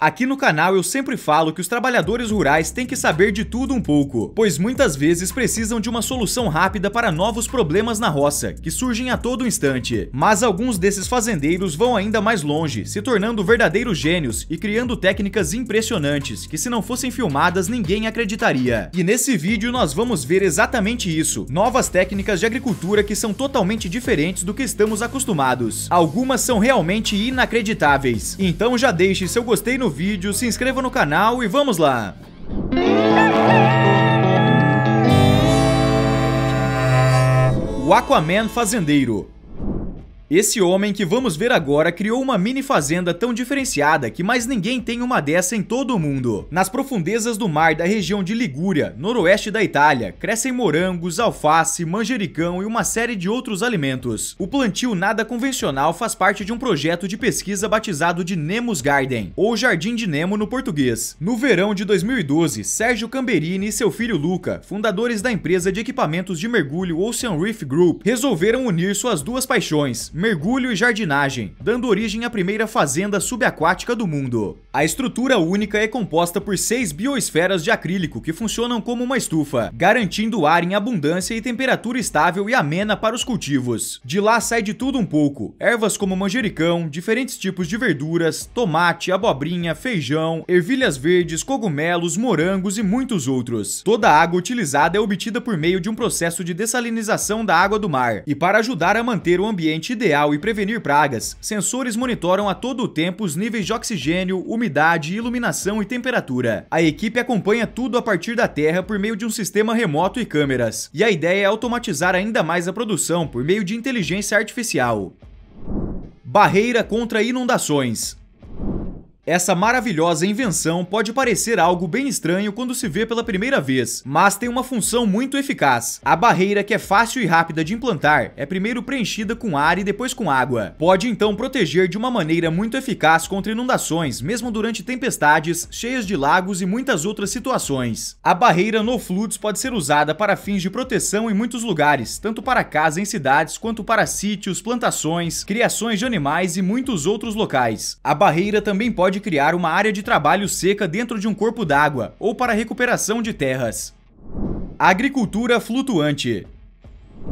Aqui no canal eu sempre falo que os trabalhadores rurais têm que saber de tudo um pouco, pois muitas vezes precisam de uma solução rápida para novos problemas na roça, que surgem a todo instante. Mas alguns desses fazendeiros vão ainda mais longe, se tornando verdadeiros gênios e criando técnicas impressionantes, que se não fossem filmadas ninguém acreditaria. E nesse vídeo nós vamos ver exatamente isso, novas técnicas de agricultura que são totalmente diferentes do que estamos acostumados. Algumas são realmente inacreditáveis, então já deixe seu gostei no o vídeo, se inscreva no canal e vamos lá! O Aquaman Fazendeiro esse homem que vamos ver agora criou uma mini fazenda tão diferenciada que mais ninguém tem uma dessa em todo o mundo. Nas profundezas do mar da região de Ligúria, noroeste da Itália, crescem morangos, alface, manjericão e uma série de outros alimentos. O plantio nada convencional faz parte de um projeto de pesquisa batizado de Nemo's Garden, ou Jardim de Nemo no português. No verão de 2012, Sérgio Camberini e seu filho Luca, fundadores da empresa de equipamentos de mergulho Ocean Reef Group, resolveram unir suas duas paixões, mergulho e jardinagem, dando origem à primeira fazenda subaquática do mundo. A estrutura única é composta por seis bioesferas de acrílico que funcionam como uma estufa, garantindo ar em abundância e temperatura estável e amena para os cultivos. De lá sai de tudo um pouco, ervas como manjericão, diferentes tipos de verduras, tomate, abobrinha, feijão, ervilhas verdes, cogumelos, morangos e muitos outros. Toda a água utilizada é obtida por meio de um processo de dessalinização da água do mar, e para ajudar a manter o ambiente ideal ideal e prevenir pragas, sensores monitoram a todo o tempo os níveis de oxigênio, umidade, iluminação e temperatura. A equipe acompanha tudo a partir da Terra por meio de um sistema remoto e câmeras. E a ideia é automatizar ainda mais a produção por meio de inteligência artificial. Barreira contra inundações. Essa maravilhosa invenção pode parecer algo bem estranho quando se vê pela primeira vez, mas tem uma função muito eficaz. A barreira, que é fácil e rápida de implantar, é primeiro preenchida com ar e depois com água. Pode então proteger de uma maneira muito eficaz contra inundações, mesmo durante tempestades, cheias de lagos e muitas outras situações. A barreira no floods pode ser usada para fins de proteção em muitos lugares, tanto para casa em cidades quanto para sítios, plantações, criações de animais e muitos outros locais. A barreira também pode pode criar uma área de trabalho seca dentro de um corpo d'água ou para recuperação de terras. Agricultura flutuante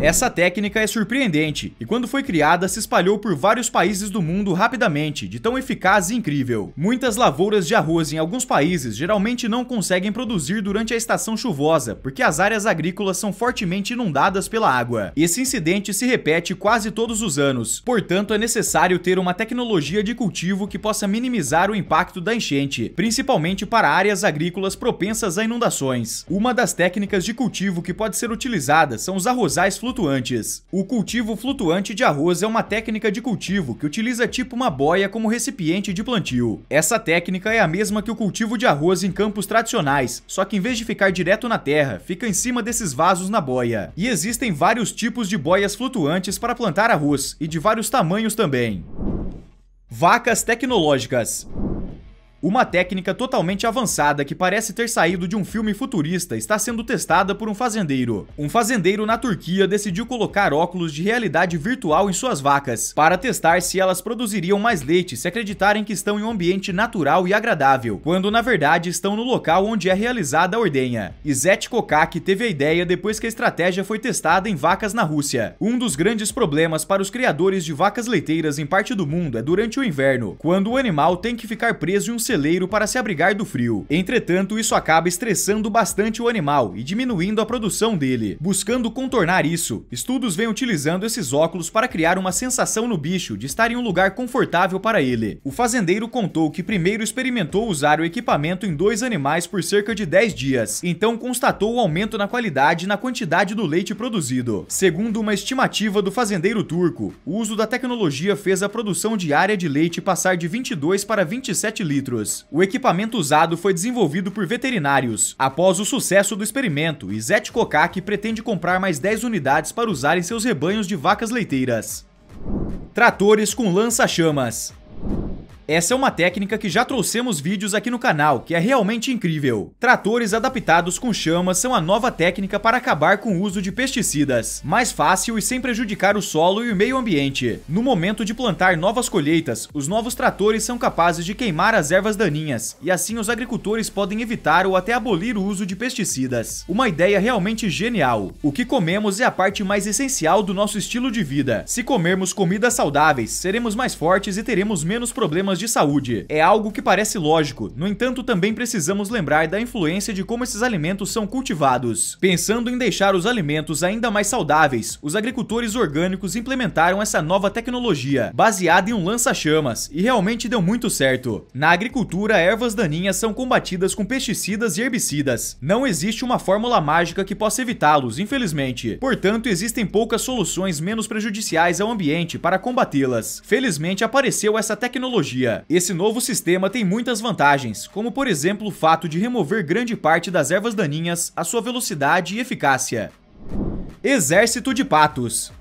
essa técnica é surpreendente e quando foi criada se espalhou por vários países do mundo rapidamente, de tão eficaz e incrível. Muitas lavouras de arroz em alguns países geralmente não conseguem produzir durante a estação chuvosa, porque as áreas agrícolas são fortemente inundadas pela água. Esse incidente se repete quase todos os anos, portanto é necessário ter uma tecnologia de cultivo que possa minimizar o impacto da enchente, principalmente para áreas agrícolas propensas a inundações. Uma das técnicas de cultivo que pode ser utilizada são os arrozais flutuantes. O cultivo flutuante de arroz é uma técnica de cultivo que utiliza tipo uma boia como recipiente de plantio. Essa técnica é a mesma que o cultivo de arroz em campos tradicionais, só que em vez de ficar direto na terra, fica em cima desses vasos na boia. E existem vários tipos de boias flutuantes para plantar arroz, e de vários tamanhos também. Vacas tecnológicas. Uma técnica totalmente avançada que parece ter saído de um filme futurista está sendo testada por um fazendeiro. Um fazendeiro na Turquia decidiu colocar óculos de realidade virtual em suas vacas para testar se elas produziriam mais leite se acreditarem que estão em um ambiente natural e agradável, quando na verdade estão no local onde é realizada a ordenha. Izet Kokak teve a ideia depois que a estratégia foi testada em vacas na Rússia. Um dos grandes problemas para os criadores de vacas leiteiras em parte do mundo é durante o inverno, quando o animal tem que ficar preso em um celeiro para se abrigar do frio. Entretanto, isso acaba estressando bastante o animal e diminuindo a produção dele. Buscando contornar isso, estudos vêm utilizando esses óculos para criar uma sensação no bicho de estar em um lugar confortável para ele. O fazendeiro contou que primeiro experimentou usar o equipamento em dois animais por cerca de 10 dias, então constatou o aumento na qualidade e na quantidade do leite produzido. Segundo uma estimativa do fazendeiro turco, o uso da tecnologia fez a produção diária de leite passar de 22 para 27 litros o equipamento usado foi desenvolvido por veterinários. Após o sucesso do experimento, Izete Kokak pretende comprar mais 10 unidades para usar em seus rebanhos de vacas leiteiras. Tratores com lança-chamas essa é uma técnica que já trouxemos vídeos aqui no canal, que é realmente incrível. Tratores adaptados com chamas são a nova técnica para acabar com o uso de pesticidas. Mais fácil e sem prejudicar o solo e o meio ambiente. No momento de plantar novas colheitas, os novos tratores são capazes de queimar as ervas daninhas, e assim os agricultores podem evitar ou até abolir o uso de pesticidas. Uma ideia realmente genial. O que comemos é a parte mais essencial do nosso estilo de vida. Se comermos comidas saudáveis, seremos mais fortes e teremos menos problemas de saúde. É algo que parece lógico, no entanto, também precisamos lembrar da influência de como esses alimentos são cultivados. Pensando em deixar os alimentos ainda mais saudáveis, os agricultores orgânicos implementaram essa nova tecnologia, baseada em um lança-chamas, e realmente deu muito certo. Na agricultura, ervas daninhas são combatidas com pesticidas e herbicidas. Não existe uma fórmula mágica que possa evitá-los, infelizmente. Portanto, existem poucas soluções menos prejudiciais ao ambiente para combatê-las. Felizmente apareceu essa tecnologia, esse novo sistema tem muitas vantagens, como por exemplo o fato de remover grande parte das ervas daninhas, a sua velocidade e eficácia. Exército de Patos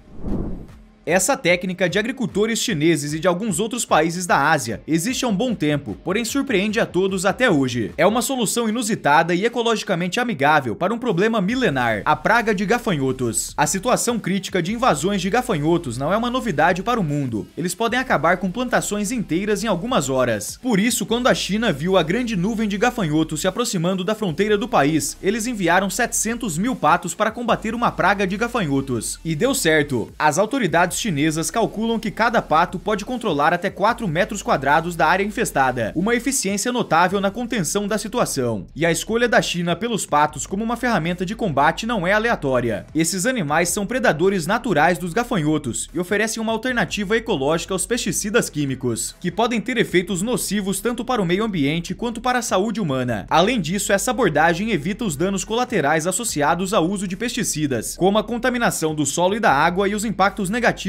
essa técnica de agricultores chineses e de alguns outros países da Ásia existe há um bom tempo, porém surpreende a todos até hoje. É uma solução inusitada e ecologicamente amigável para um problema milenar, a praga de gafanhotos. A situação crítica de invasões de gafanhotos não é uma novidade para o mundo. Eles podem acabar com plantações inteiras em algumas horas. Por isso, quando a China viu a grande nuvem de gafanhotos se aproximando da fronteira do país, eles enviaram 700 mil patos para combater uma praga de gafanhotos. E deu certo. As autoridades chinesas calculam que cada pato pode controlar até 4 metros quadrados da área infestada, uma eficiência notável na contenção da situação. E a escolha da China pelos patos como uma ferramenta de combate não é aleatória. Esses animais são predadores naturais dos gafanhotos e oferecem uma alternativa ecológica aos pesticidas químicos, que podem ter efeitos nocivos tanto para o meio ambiente quanto para a saúde humana. Além disso, essa abordagem evita os danos colaterais associados ao uso de pesticidas, como a contaminação do solo e da água e os impactos negativos